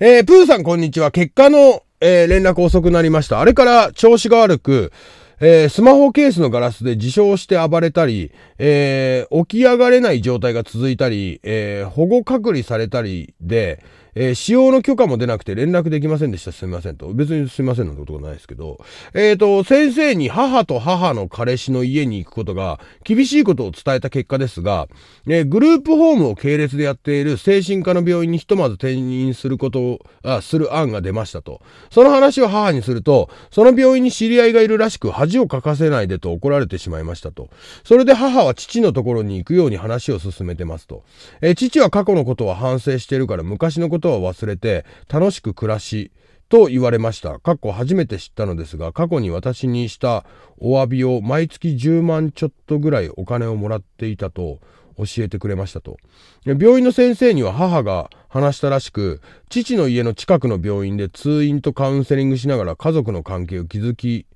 えー、プーさんこんにちは。結果の、えー、連絡遅くなりました。あれから調子が悪く、えー、スマホケースのガラスで自傷して暴れたり、えー、起き上がれない状態が続いたり、えー、保護隔離されたりで、えー、使用の許可も出なくて連絡できませんでした。すみませんと。別にすみませんなんてことがないですけど。えっ、ー、と、先生に母と母の彼氏の家に行くことが厳しいことを伝えた結果ですが、えー、グループホームを系列でやっている精神科の病院にひとまず転院することを、あ、する案が出ましたと。その話を母にすると、その病院に知り合いがいるらしく恥をかかせないでと怒られてしまいましたと。それで母は父のところに行くように話を進めてますと。えー、父は過去のことは反省しているから昔のことことは忘れて楽しく暮らしと言われました。かっこ初めて知ったのですが、過去に私にしたお詫びを毎月10万ちょっとぐらいお金をもらっていたと教えてくれましたと。病院の先生には母が話したらしく、父の家の近くの病院で通院とカウンセリングしながら家族の関係を築き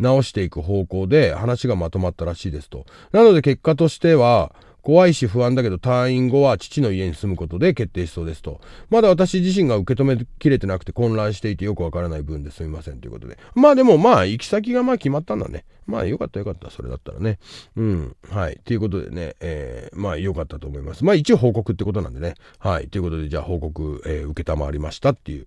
直していく方向で話がまとまったらしいですと。なので結果としては、怖いし不安だけど退院後は父の家に住むことで決定しそうですと。まだ私自身が受け止めきれてなくて混乱していてよくわからない分ですみませんということで。まあでもまあ行き先がまあ決まったんだね。まあよかったよかった。それだったらね。うん。はい。ということでね、えー、まあよかったと思います。まあ一応報告ってことなんでね。はい。ということでじゃあ報告、えー、受りましたっていう。